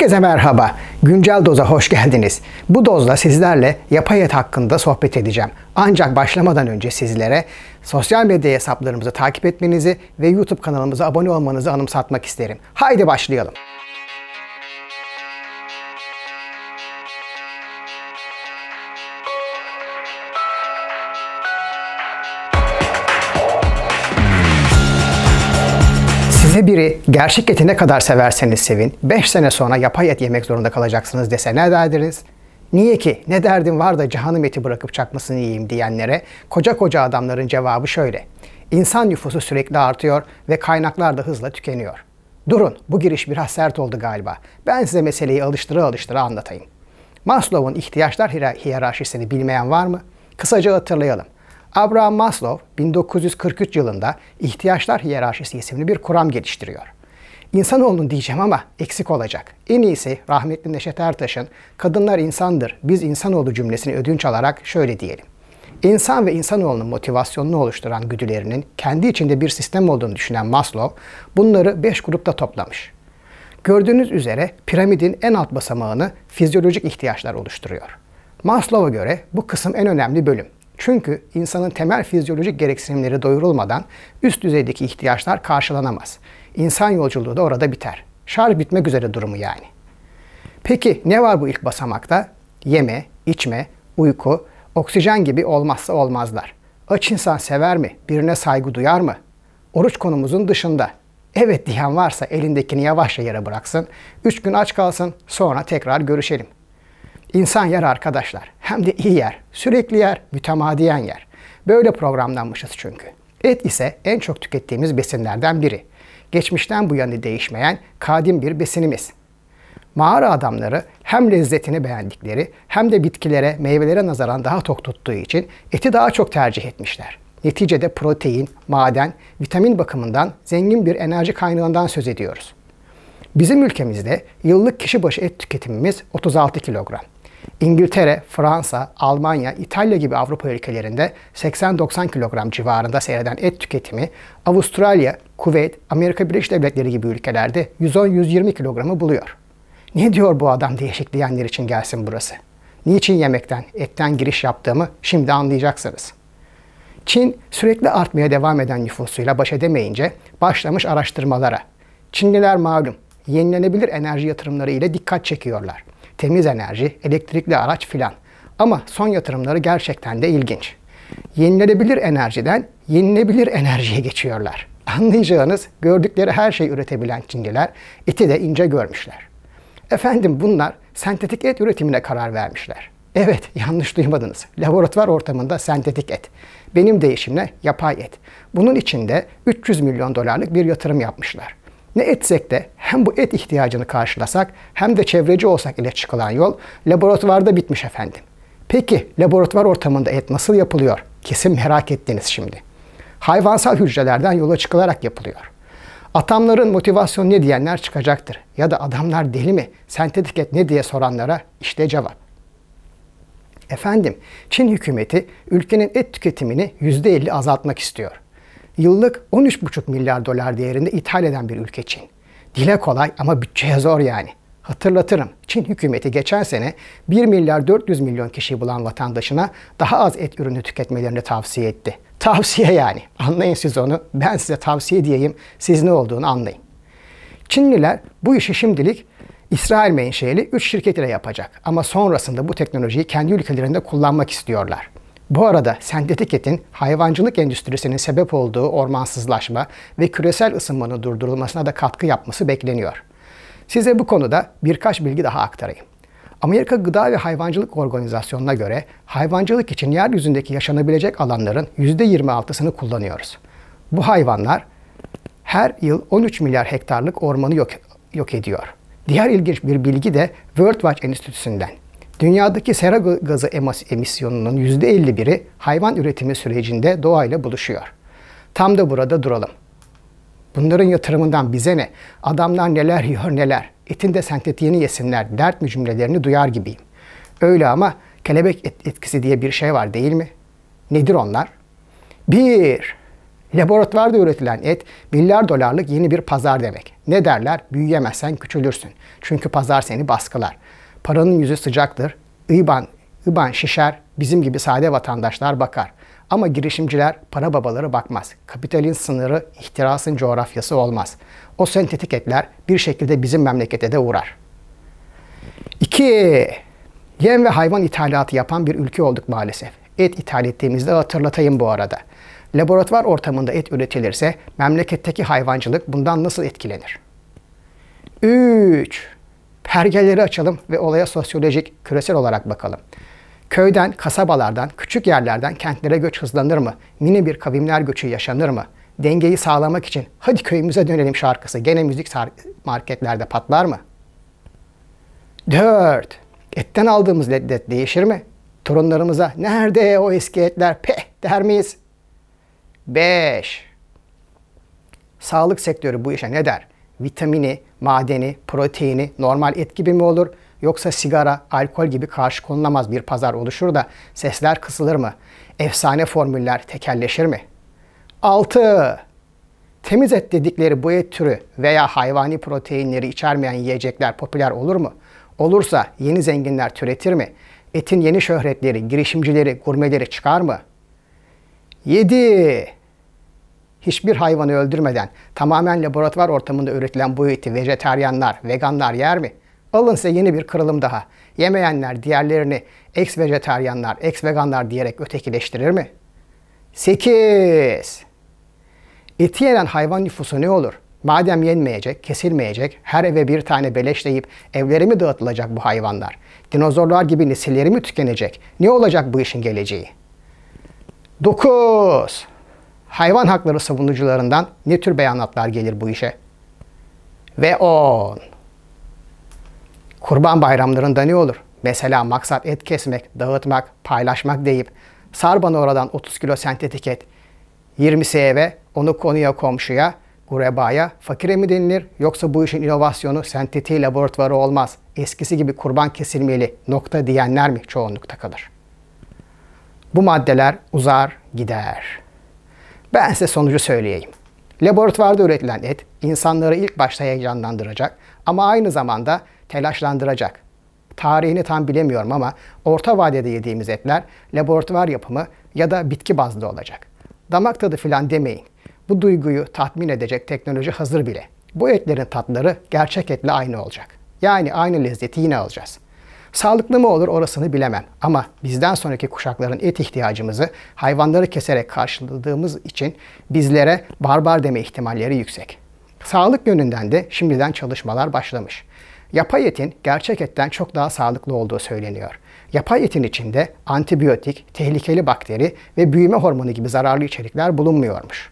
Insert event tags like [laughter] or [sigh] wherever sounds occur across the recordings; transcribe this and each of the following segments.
Herkese merhaba. Güncel doza hoş geldiniz. Bu dozda sizlerle yapay et hakkında sohbet edeceğim. Ancak başlamadan önce sizlere sosyal medya hesaplarımızı takip etmenizi ve YouTube kanalımıza abone olmanızı anımsatmak isterim. Haydi başlayalım. Size biri gerçek eti ne kadar severseniz sevin, 5 sene sonra yapay et yemek zorunda kalacaksınız dese ne derdiniz? Niye ki ne derdin var da cehanım eti bırakıp çakmasını yiyeyim diyenlere koca koca adamların cevabı şöyle. İnsan nüfusu sürekli artıyor ve kaynaklar da hızla tükeniyor. Durun bu giriş biraz sert oldu galiba. Ben size meseleyi alıştıra alıştıra anlatayım. Maslow'un ihtiyaçlar hiyerarşisini bilmeyen var mı? Kısaca hatırlayalım. Abraham Maslow 1943 yılında İhtiyaçlar hiyerarşisi isimli bir kuram geliştiriyor. İnsanoğlunun diyeceğim ama eksik olacak. En iyisi rahmetli Neşet Ertaş'ın kadınlar insandır, biz insanoğlu cümlesini ödünç alarak şöyle diyelim. İnsan ve insanoğlunun motivasyonunu oluşturan güdülerinin kendi içinde bir sistem olduğunu düşünen Maslow bunları 5 grupta toplamış. Gördüğünüz üzere piramidin en alt basamağını fizyolojik ihtiyaçlar oluşturuyor. Maslow'a göre bu kısım en önemli bölüm. Çünkü insanın temel fizyolojik gereksinimleri doyurulmadan üst düzeydeki ihtiyaçlar karşılanamaz. İnsan yolculuğu da orada biter. Şarj bitmek üzere durumu yani. Peki ne var bu ilk basamakta? Yeme, içme, uyku, oksijen gibi olmazsa olmazlar. Aç insan sever mi? Birine saygı duyar mı? Oruç konumuzun dışında. Evet diyen varsa elindekini yavaşça yere bıraksın. Üç gün aç kalsın sonra tekrar görüşelim. İnsan yer arkadaşlar. Hem de iyi yer. Sürekli yer, mütemadiyen yer. Böyle programlanmışız çünkü. Et ise en çok tükettiğimiz besinlerden biri. Geçmişten bu yana değişmeyen kadim bir besinimiz. Mağara adamları hem lezzetini beğendikleri hem de bitkilere, meyvelere nazaran daha tok tuttuğu için eti daha çok tercih etmişler. Neticede protein, maden, vitamin bakımından zengin bir enerji kaynağından söz ediyoruz. Bizim ülkemizde yıllık kişi başı et tüketimimiz 36 kilogram. İngiltere, Fransa, Almanya, İtalya gibi Avrupa ülkelerinde 80-90 kilogram civarında seyreden et tüketimi, Avustralya, Kuveyt, Amerika Birleşik Devletleri gibi ülkelerde 110-120 kilogramı buluyor. Ne diyor bu adam değişik diyenler için gelsin burası. Niçin yemekten, etten giriş yaptığımı şimdi anlayacaksınız. Çin sürekli artmaya devam eden nüfusuyla baş edemeyince başlamış araştırmalara. Çinliler malum yenilenebilir enerji yatırımları ile dikkat çekiyorlar temiz enerji, elektrikli araç filan. Ama son yatırımları gerçekten de ilginç. Yenilenebilir enerjiden yenilebilir enerjiye geçiyorlar. [laughs] Anlayacağınız gördükleri her şeyi üretebilen Çinliler eti de ince görmüşler. Efendim bunlar sentetik et üretimine karar vermişler. Evet [laughs] yanlış duymadınız. Laboratuvar ortamında sentetik et. Benim değişimle yapay et. Bunun için de 300 milyon dolarlık bir yatırım yapmışlar. Ne etsek de hem bu et ihtiyacını karşılasak hem de çevreci olsak ile çıkılan yol laboratuvarda bitmiş efendim. Peki laboratuvar ortamında et nasıl yapılıyor? Kesin merak ettiniz şimdi. Hayvansal hücrelerden yola çıkılarak yapılıyor. Atamların motivasyonu ne diyenler çıkacaktır. Ya da adamlar deli mi? Sentetik et ne diye soranlara işte cevap. Efendim, Çin hükümeti ülkenin et tüketimini %50 azaltmak istiyor yıllık 13,5 milyar dolar değerinde ithal eden bir ülke Çin. Dile kolay ama bütçeye zor yani. Hatırlatırım Çin hükümeti geçen sene 1 milyar 400 milyon kişiyi bulan vatandaşına daha az et ürünü tüketmelerini tavsiye etti. Tavsiye yani. Anlayın siz onu. Ben size tavsiye diyeyim. Siz ne olduğunu anlayın. Çinliler bu işi şimdilik İsrail menşeli 3 şirket ile yapacak. Ama sonrasında bu teknolojiyi kendi ülkelerinde kullanmak istiyorlar. Bu arada sentetik etin hayvancılık endüstrisinin sebep olduğu ormansızlaşma ve küresel ısınmanın durdurulmasına da katkı yapması bekleniyor. Size bu konuda birkaç bilgi daha aktarayım. Amerika Gıda ve Hayvancılık Organizasyonu'na göre hayvancılık için yeryüzündeki yaşanabilecek alanların %26'sını kullanıyoruz. Bu hayvanlar her yıl 13 milyar hektarlık ormanı yok, yok ediyor. Diğer ilginç bir bilgi de World Watch Enstitüsü'nden Dünyadaki sera gazı emisyonunun %51'i hayvan üretimi sürecinde doğayla buluşuyor. Tam da burada duralım. Bunların yatırımından bize ne? Adamlar neler yiyor neler. Etin de sentetiğini yesinler dert mi cümlelerini duyar gibiyim. Öyle ama kelebek etkisi diye bir şey var değil mi? Nedir onlar? 1. Laboratuvarda üretilen et milyar dolarlık yeni bir pazar demek. Ne derler? Büyüyemezsen küçülürsün. Çünkü pazar seni baskılar. Paranın yüzü sıcaktır. İban, İban şişer, bizim gibi sade vatandaşlar bakar. Ama girişimciler, para babaları bakmaz. Kapitalin sınırı, ihtirasın coğrafyası olmaz. O sentetik etler bir şekilde bizim memlekete de uğrar. 2. Yem ve hayvan ithalatı yapan bir ülke olduk maalesef. Et ithal ettiğimizde hatırlatayım bu arada. Laboratuvar ortamında et üretilirse memleketteki hayvancılık bundan nasıl etkilenir? 3. Pergeleri açalım ve olaya sosyolojik, küresel olarak bakalım. Köyden, kasabalardan, küçük yerlerden kentlere göç hızlanır mı? Mini bir kavimler göçü yaşanır mı? Dengeyi sağlamak için hadi köyümüze dönelim şarkısı gene müzik marketlerde patlar mı? 4. Etten aldığımız leddet değişir mi? Torunlarımıza nerede o eski etler peh der miyiz? 5. Sağlık sektörü bu işe ne der? vitamini, madeni, proteini normal et gibi mi olur? Yoksa sigara, alkol gibi karşı konulamaz bir pazar oluşur da sesler kısılır mı? Efsane formüller tekelleşir mi? 6. Temiz et dedikleri bu et türü veya hayvani proteinleri içermeyen yiyecekler popüler olur mu? Olursa yeni zenginler türetir mi? Etin yeni şöhretleri, girişimcileri, gurmeleri çıkar mı? 7 hiçbir hayvanı öldürmeden tamamen laboratuvar ortamında üretilen bu eti vejeteryanlar, veganlar yer mi? Alın size yeni bir kırılım daha. Yemeyenler diğerlerini eks vejeteryanlar, eks veganlar diyerek ötekileştirir mi? 8. Eti yenen hayvan nüfusu ne olur? Madem yenmeyecek, kesilmeyecek, her eve bir tane beleşleyip evlere mi dağıtılacak bu hayvanlar? Dinozorlar gibi nesilleri mi tükenecek? Ne olacak bu işin geleceği? 9 hayvan hakları savunucularından ne tür beyanatlar gelir bu işe? Ve 10. Kurban bayramlarında ne olur? Mesela maksat et kesmek, dağıtmak, paylaşmak deyip sar bana oradan 30 kilo sentetik et, 20 eve, onu konuya komşuya, gurebaya, fakire mi denilir yoksa bu işin inovasyonu sentetiği laboratuvarı olmaz, eskisi gibi kurban kesilmeli nokta diyenler mi çoğunlukta kalır? Bu maddeler uzar gider.'' Ben size sonucu söyleyeyim. Laboratuvarda üretilen et insanları ilk başta heyecanlandıracak ama aynı zamanda telaşlandıracak. Tarihini tam bilemiyorum ama orta vadede yediğimiz etler laboratuvar yapımı ya da bitki bazlı olacak. Damak tadı filan demeyin. Bu duyguyu tatmin edecek teknoloji hazır bile. Bu etlerin tatları gerçek etle aynı olacak. Yani aynı lezzeti yine alacağız. Sağlıklı mı olur orasını bilemem ama bizden sonraki kuşakların et ihtiyacımızı hayvanları keserek karşıladığımız için bizlere barbar deme ihtimalleri yüksek. Sağlık yönünden de şimdiden çalışmalar başlamış. Yapay etin gerçek etten çok daha sağlıklı olduğu söyleniyor. Yapay etin içinde antibiyotik, tehlikeli bakteri ve büyüme hormonu gibi zararlı içerikler bulunmuyormuş.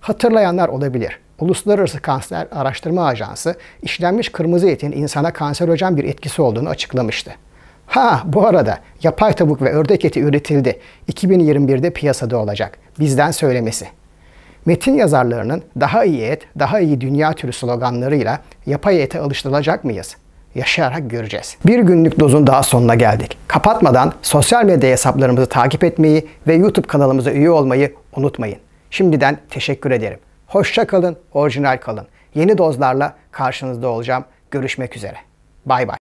Hatırlayanlar olabilir. Uluslararası Kanser Araştırma Ajansı işlenmiş kırmızı etin insana kanserojen bir etkisi olduğunu açıklamıştı. Ha bu arada yapay tavuk ve ördek eti üretildi. 2021'de piyasada olacak. Bizden söylemesi. Metin yazarlarının daha iyi et, daha iyi dünya türü sloganlarıyla yapay ete alıştırılacak mıyız? yaşayarak göreceğiz. Bir günlük dozun daha sonuna geldik. Kapatmadan sosyal medya hesaplarımızı takip etmeyi ve YouTube kanalımıza üye olmayı unutmayın. Şimdiden teşekkür ederim. Hoşça kalın, orijinal kalın. Yeni dozlarla karşınızda olacağım. Görüşmek üzere. Bay bay.